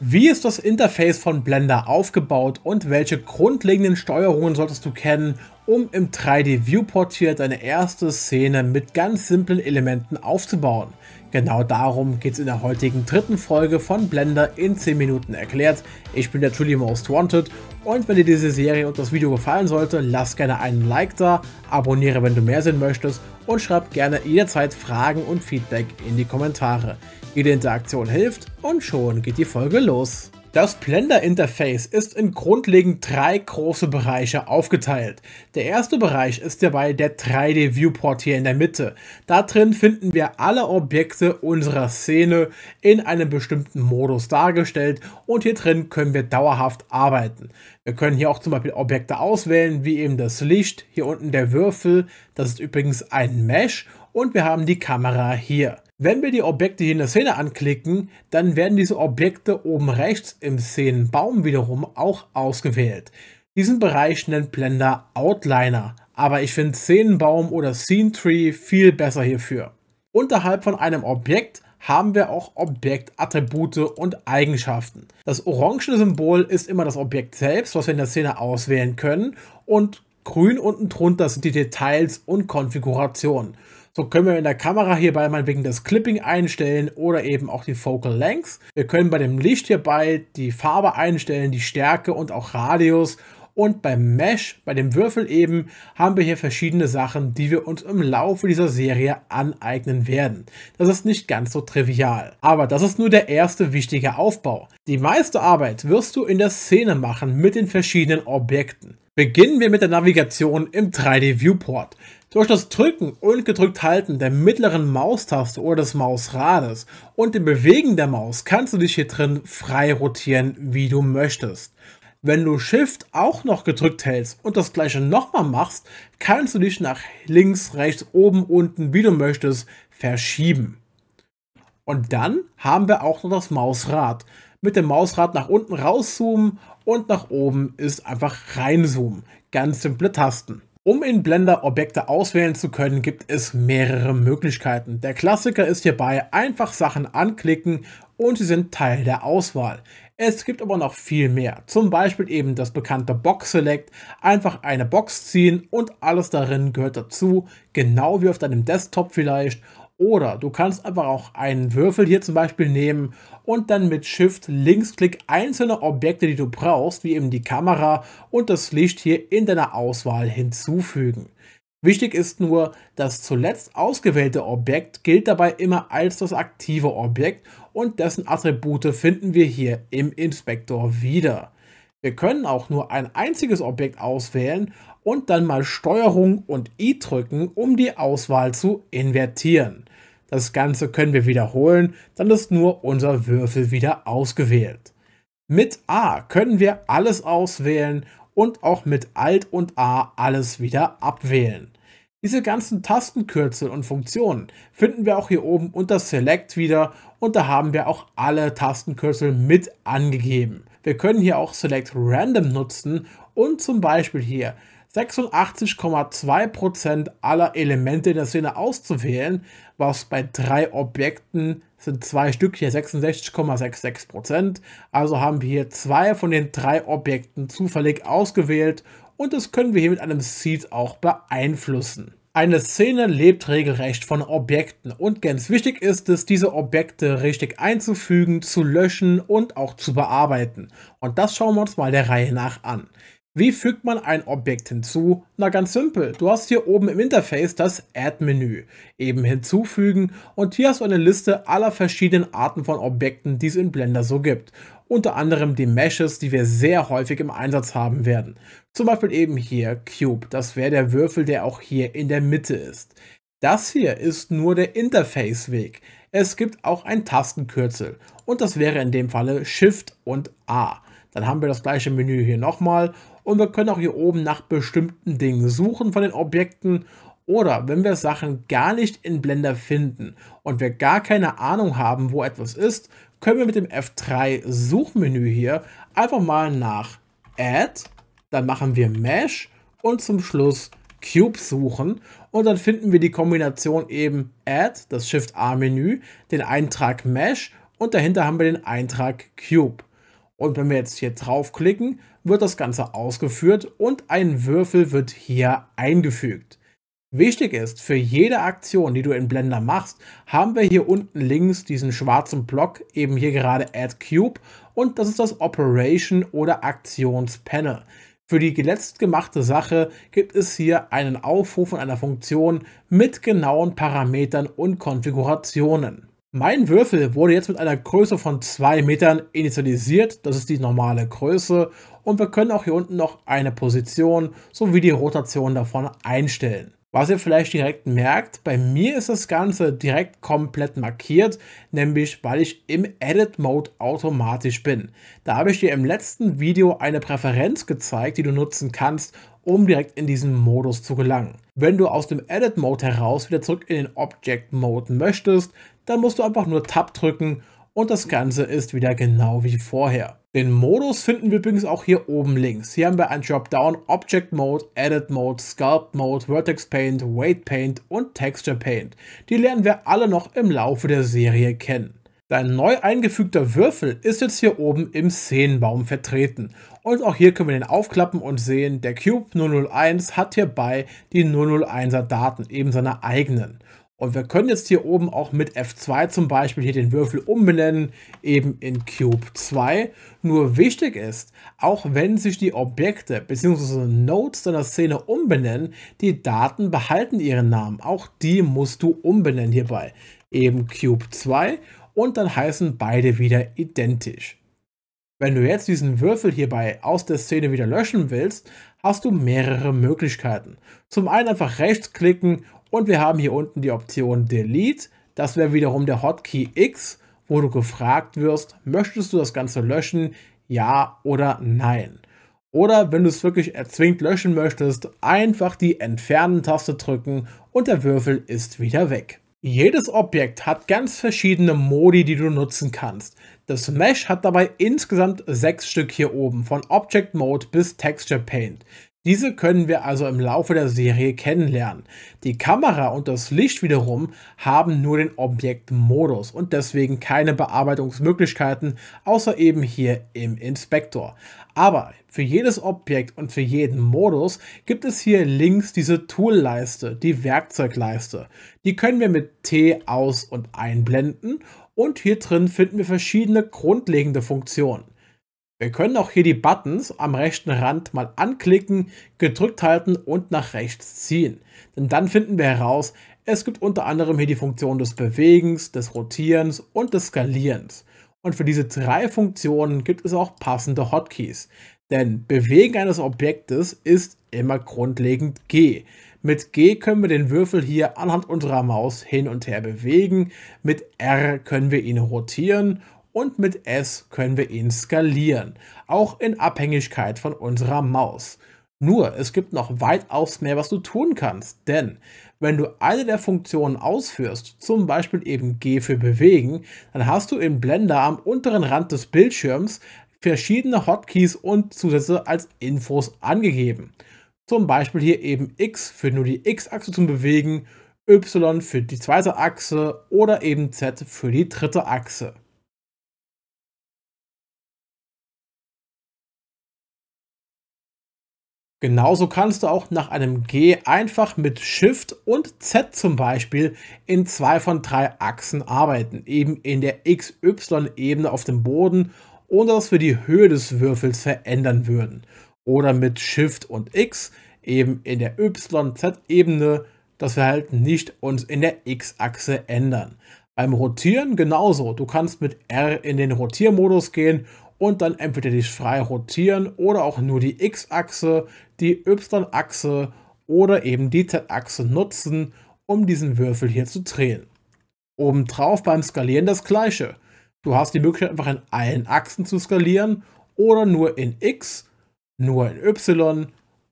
Wie ist das Interface von Blender aufgebaut und welche grundlegenden Steuerungen solltest du kennen, um im 3D-Viewport hier deine erste Szene mit ganz simplen Elementen aufzubauen? Genau darum geht es in der heutigen dritten Folge von Blender in 10 Minuten erklärt. Ich bin der Truly Most Wanted und wenn dir diese Serie und das Video gefallen sollte, lass gerne einen Like da, abonniere, wenn du mehr sehen möchtest und schreib gerne jederzeit Fragen und Feedback in die Kommentare. Jede Interaktion hilft und schon geht die Folge los. Das Blender-Interface ist in grundlegend drei große Bereiche aufgeteilt. Der erste Bereich ist dabei der 3D-Viewport hier in der Mitte. Darin finden wir alle Objekte unserer Szene in einem bestimmten Modus dargestellt und hier drin können wir dauerhaft arbeiten. Wir können hier auch zum Beispiel Objekte auswählen, wie eben das Licht, hier unten der Würfel, das ist übrigens ein Mesh und wir haben die Kamera hier. Wenn wir die Objekte hier in der Szene anklicken, dann werden diese Objekte oben rechts im Szenenbaum wiederum auch ausgewählt. Diesen Bereich nennt Blender Outliner, aber ich finde Szenenbaum oder Scene Tree viel besser hierfür. Unterhalb von einem Objekt haben wir auch Objektattribute und Eigenschaften. Das orange Symbol ist immer das Objekt selbst, was wir in der Szene auswählen können und grün unten drunter sind die Details und Konfigurationen. So können wir in der Kamera hierbei mal wegen das Clipping einstellen oder eben auch die Focal Length. Wir können bei dem Licht hierbei die Farbe einstellen, die Stärke und auch Radius. Und beim Mesh, bei dem Würfel eben, haben wir hier verschiedene Sachen, die wir uns im Laufe dieser Serie aneignen werden. Das ist nicht ganz so trivial. Aber das ist nur der erste wichtige Aufbau. Die meiste Arbeit wirst du in der Szene machen mit den verschiedenen Objekten. Beginnen wir mit der Navigation im 3D Viewport. Durch das Drücken und gedrückt halten der mittleren Maustaste oder des Mausrades und dem Bewegen der Maus kannst du dich hier drin frei rotieren, wie du möchtest. Wenn du Shift auch noch gedrückt hältst und das gleiche nochmal machst, kannst du dich nach links, rechts, oben, unten, wie du möchtest, verschieben. Und dann haben wir auch noch das Mausrad. Mit dem Mausrad nach unten rauszoomen und nach oben ist einfach reinzoomen. Ganz simple Tasten. Um in Blender Objekte auswählen zu können, gibt es mehrere Möglichkeiten. Der Klassiker ist hierbei einfach Sachen anklicken und sie sind Teil der Auswahl. Es gibt aber noch viel mehr, zum Beispiel eben das bekannte Box Select, einfach eine Box ziehen und alles darin gehört dazu, genau wie auf deinem Desktop vielleicht oder du kannst einfach auch einen Würfel hier zum Beispiel nehmen und dann mit Shift Linksklick einzelne Objekte, die du brauchst, wie eben die Kamera und das Licht hier in deiner Auswahl hinzufügen. Wichtig ist nur, das zuletzt ausgewählte Objekt gilt dabei immer als das aktive Objekt und dessen Attribute finden wir hier im Inspektor wieder. Wir können auch nur ein einziges Objekt auswählen und dann mal STRG und I drücken, um die Auswahl zu invertieren. Das Ganze können wir wiederholen, dann ist nur unser Würfel wieder ausgewählt. Mit A können wir alles auswählen und auch mit Alt und A alles wieder abwählen. Diese ganzen Tastenkürzel und Funktionen finden wir auch hier oben unter Select wieder und da haben wir auch alle Tastenkürzel mit angegeben. Wir können hier auch Select Random nutzen und zum Beispiel hier 86,2% aller Elemente in der Szene auszuwählen, was bei drei Objekten sind zwei Stück hier 66,66%. Also haben wir hier zwei von den drei Objekten zufällig ausgewählt und das können wir hier mit einem Seed auch beeinflussen. Eine Szene lebt regelrecht von Objekten und ganz wichtig ist es, diese Objekte richtig einzufügen, zu löschen und auch zu bearbeiten. Und das schauen wir uns mal der Reihe nach an. Wie fügt man ein Objekt hinzu? Na ganz simpel, du hast hier oben im Interface das Add-Menü, eben hinzufügen und hier hast du eine Liste aller verschiedenen Arten von Objekten, die es in Blender so gibt. Unter anderem die Meshes, die wir sehr häufig im Einsatz haben werden. Zum Beispiel eben hier Cube, das wäre der Würfel, der auch hier in der Mitte ist. Das hier ist nur der Interface-Weg. Es gibt auch ein Tastenkürzel und das wäre in dem Falle Shift und A. Dann haben wir das gleiche Menü hier nochmal und wir können auch hier oben nach bestimmten Dingen suchen von den Objekten oder wenn wir Sachen gar nicht in Blender finden und wir gar keine Ahnung haben, wo etwas ist, können wir mit dem F3 Suchmenü hier einfach mal nach Add, dann machen wir Mesh und zum Schluss Cube suchen und dann finden wir die Kombination eben Add, das Shift A Menü, den Eintrag Mesh und dahinter haben wir den Eintrag Cube. Und wenn wir jetzt hier draufklicken, wird das Ganze ausgeführt und ein Würfel wird hier eingefügt. Wichtig ist, für jede Aktion, die du in Blender machst, haben wir hier unten links diesen schwarzen Block, eben hier gerade Add Cube und das ist das Operation oder Aktionspanel. Für die letzt gemachte Sache gibt es hier einen Aufruf von einer Funktion mit genauen Parametern und Konfigurationen. Mein Würfel wurde jetzt mit einer Größe von 2 Metern initialisiert, das ist die normale Größe und wir können auch hier unten noch eine Position sowie die Rotation davon einstellen. Was ihr vielleicht direkt merkt, bei mir ist das Ganze direkt komplett markiert, nämlich weil ich im Edit Mode automatisch bin. Da habe ich dir im letzten Video eine Präferenz gezeigt, die du nutzen kannst, um direkt in diesen Modus zu gelangen. Wenn du aus dem Edit Mode heraus wieder zurück in den Object Mode möchtest, dann musst du einfach nur Tab drücken und das Ganze ist wieder genau wie vorher. Den Modus finden wir übrigens auch hier oben links. Hier haben wir einen Dropdown Object Mode, Edit Mode, Sculpt Mode, Vertex Paint, Weight Paint und Texture Paint. Die lernen wir alle noch im Laufe der Serie kennen. Dein neu eingefügter Würfel ist jetzt hier oben im Szenenbaum vertreten. Und auch hier können wir den aufklappen und sehen, der Cube 001 hat hierbei die 001er Daten, eben seine eigenen. Und wir können jetzt hier oben auch mit F2 zum Beispiel hier den Würfel umbenennen, eben in Cube 2. Nur wichtig ist, auch wenn sich die Objekte bzw. Nodes deiner Szene umbenennen, die Daten behalten ihren Namen. Auch die musst du umbenennen hierbei. Eben Cube 2 und dann heißen beide wieder identisch. Wenn du jetzt diesen Würfel hierbei aus der Szene wieder löschen willst, hast du mehrere Möglichkeiten. Zum einen einfach rechtsklicken und wir haben hier unten die Option Delete. Das wäre wiederum der Hotkey X, wo du gefragt wirst, möchtest du das Ganze löschen? Ja oder nein. Oder wenn du es wirklich erzwingt löschen möchtest, einfach die Entfernen-Taste drücken und der Würfel ist wieder weg. Jedes Objekt hat ganz verschiedene Modi, die du nutzen kannst. Das Mesh hat dabei insgesamt sechs Stück hier oben, von Object Mode bis Texture Paint. Diese können wir also im Laufe der Serie kennenlernen. Die Kamera und das Licht wiederum haben nur den Objektmodus und deswegen keine Bearbeitungsmöglichkeiten, außer eben hier im Inspektor. Aber für jedes Objekt und für jeden Modus gibt es hier links diese Tool-Leiste, die Werkzeugleiste. Die können wir mit T aus- und einblenden und hier drin finden wir verschiedene grundlegende Funktionen. Wir können auch hier die Buttons am rechten Rand mal anklicken, gedrückt halten und nach rechts ziehen. Denn dann finden wir heraus, es gibt unter anderem hier die Funktion des Bewegens, des Rotierens und des Skalierens. Und für diese drei Funktionen gibt es auch passende Hotkeys. Denn Bewegen eines Objektes ist immer grundlegend G. Mit G können wir den Würfel hier anhand unserer Maus hin und her bewegen, mit R können wir ihn rotieren und mit S können wir ihn skalieren, auch in Abhängigkeit von unserer Maus. Nur, es gibt noch weitaus mehr, was du tun kannst, denn wenn du eine der Funktionen ausführst, zum Beispiel eben G für bewegen, dann hast du im Blender am unteren Rand des Bildschirms verschiedene Hotkeys und Zusätze als Infos angegeben. Zum Beispiel hier eben X für nur die X-Achse zum Bewegen, Y für die zweite Achse oder eben Z für die dritte Achse. Genauso kannst du auch nach einem G einfach mit Shift und Z zum Beispiel in zwei von drei Achsen arbeiten, eben in der XY-Ebene auf dem Boden, ohne dass wir die Höhe des Würfels verändern würden. Oder mit Shift und X eben in der YZ-Ebene, dass wir halt nicht uns in der X-Achse ändern. Beim Rotieren genauso. Du kannst mit R in den Rotiermodus gehen und dann entweder die frei rotieren oder auch nur die X-Achse, die Y-Achse oder eben die Z-Achse nutzen, um diesen Würfel hier zu drehen. Obendrauf beim Skalieren das gleiche. Du hast die Möglichkeit einfach in allen Achsen zu skalieren oder nur in X, nur in Y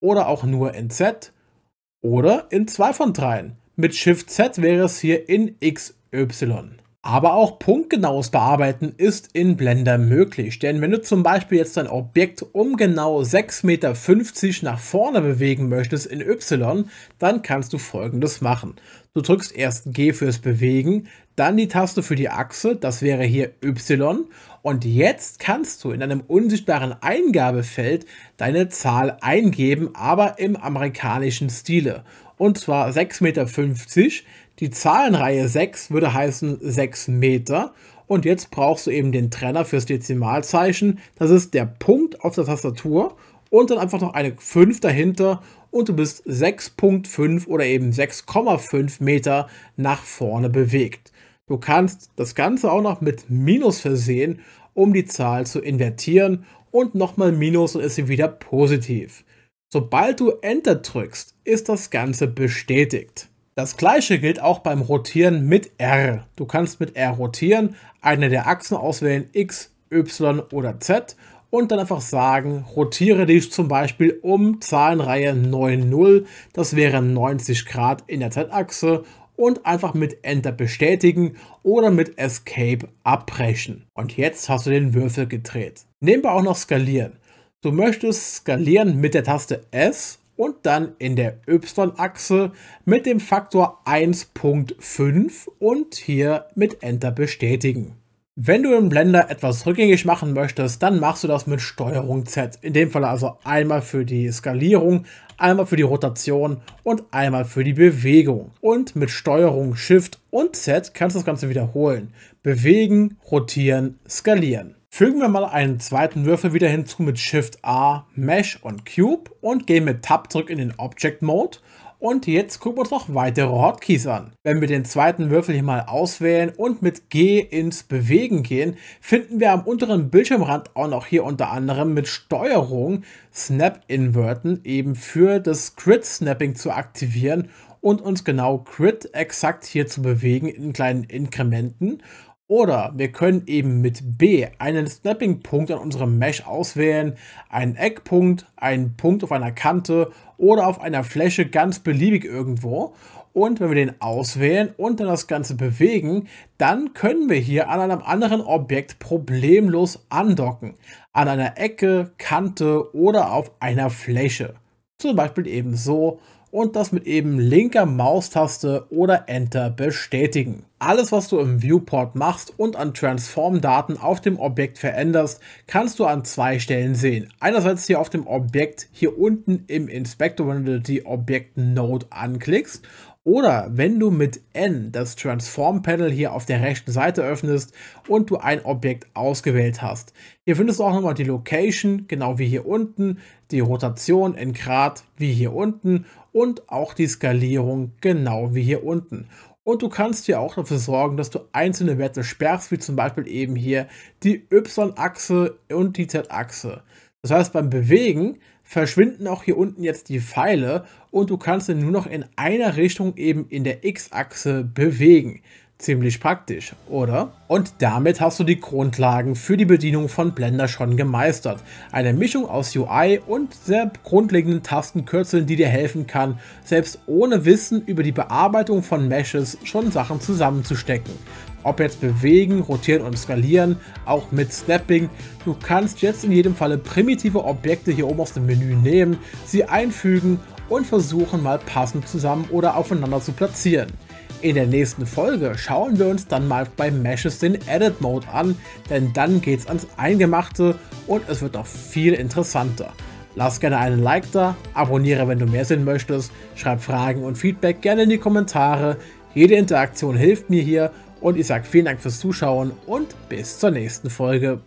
oder auch nur in Z oder in zwei von dreien. Mit Shift Z wäre es hier in XY. Aber auch punktgenaues Bearbeiten ist in Blender möglich, denn wenn du zum Beispiel jetzt dein Objekt um genau 6,50 Meter nach vorne bewegen möchtest in Y, dann kannst du folgendes machen. Du drückst erst G fürs Bewegen, dann die Taste für die Achse, das wäre hier Y und jetzt kannst du in einem unsichtbaren Eingabefeld deine Zahl eingeben, aber im amerikanischen Stile und zwar 6,50 Meter, die Zahlenreihe 6 würde heißen 6 Meter. Und jetzt brauchst du eben den Trenner fürs Dezimalzeichen. Das ist der Punkt auf der Tastatur und dann einfach noch eine 5 dahinter und du bist 6.5 oder eben 6,5 Meter nach vorne bewegt. Du kannst das Ganze auch noch mit Minus versehen, um die Zahl zu invertieren und nochmal Minus und ist sie wieder positiv. Sobald du Enter drückst, ist das Ganze bestätigt. Das gleiche gilt auch beim Rotieren mit R. Du kannst mit R rotieren, eine der Achsen auswählen, X, Y oder Z und dann einfach sagen, rotiere dich zum Beispiel um Zahlenreihe 90, das wäre 90 Grad in der Z-Achse und einfach mit Enter bestätigen oder mit Escape abbrechen. Und jetzt hast du den Würfel gedreht. Nehmen wir auch noch skalieren. Du möchtest skalieren mit der Taste S und dann in der Y-Achse mit dem Faktor 1.5 und hier mit Enter bestätigen. Wenn du im Blender etwas rückgängig machen möchtest, dann machst du das mit STRG Z. In dem Fall also einmal für die Skalierung, einmal für die Rotation und einmal für die Bewegung. Und mit STRG Shift und Z kannst du das Ganze wiederholen. Bewegen, rotieren, skalieren. Fügen wir mal einen zweiten Würfel wieder hinzu mit Shift A, Mesh und Cube und gehen mit Tab zurück in den Object Mode. Und jetzt gucken wir uns noch weitere Hotkeys an. Wenn wir den zweiten Würfel hier mal auswählen und mit G ins Bewegen gehen, finden wir am unteren Bildschirmrand auch noch hier unter anderem mit Steuerung Snap Inverten eben für das Grid Snapping zu aktivieren und uns genau Grid exakt hier zu bewegen in kleinen Inkrementen oder wir können eben mit B einen Snapping-Punkt an unserem Mesh auswählen, einen Eckpunkt, einen Punkt auf einer Kante oder auf einer Fläche ganz beliebig irgendwo. Und wenn wir den auswählen und dann das Ganze bewegen, dann können wir hier an einem anderen Objekt problemlos andocken. An einer Ecke, Kante oder auf einer Fläche. Zum Beispiel eben so und das mit eben linker Maustaste oder Enter bestätigen. Alles, was du im Viewport machst und an Transform-Daten auf dem Objekt veränderst, kannst du an zwei Stellen sehen. Einerseits hier auf dem Objekt hier unten im Inspector, wenn du die Objekt-Node anklickst oder wenn du mit N das Transform-Panel hier auf der rechten Seite öffnest und du ein Objekt ausgewählt hast. Hier findest du auch nochmal die Location, genau wie hier unten, die Rotation in Grad wie hier unten und auch die Skalierung genau wie hier unten. Und du kannst hier auch dafür sorgen, dass du einzelne Werte sperrst, wie zum Beispiel eben hier die Y-Achse und die Z-Achse. Das heißt, beim Bewegen verschwinden auch hier unten jetzt die Pfeile und du kannst sie nur noch in einer Richtung eben in der X-Achse bewegen. Ziemlich praktisch, oder? Und damit hast du die Grundlagen für die Bedienung von Blender schon gemeistert. Eine Mischung aus UI und sehr grundlegenden Tastenkürzeln, die dir helfen kann, selbst ohne Wissen über die Bearbeitung von Meshes schon Sachen zusammenzustecken. Ob jetzt bewegen, rotieren und skalieren, auch mit Snapping, du kannst jetzt in jedem Falle primitive Objekte hier oben aus dem Menü nehmen, sie einfügen und versuchen mal passend zusammen oder aufeinander zu platzieren. In der nächsten Folge schauen wir uns dann mal bei Meshes den Edit Mode an, denn dann geht's ans Eingemachte und es wird auch viel interessanter. Lass gerne einen Like da, abonniere, wenn du mehr sehen möchtest, schreib Fragen und Feedback gerne in die Kommentare. Jede Interaktion hilft mir hier und ich sage vielen Dank fürs Zuschauen und bis zur nächsten Folge.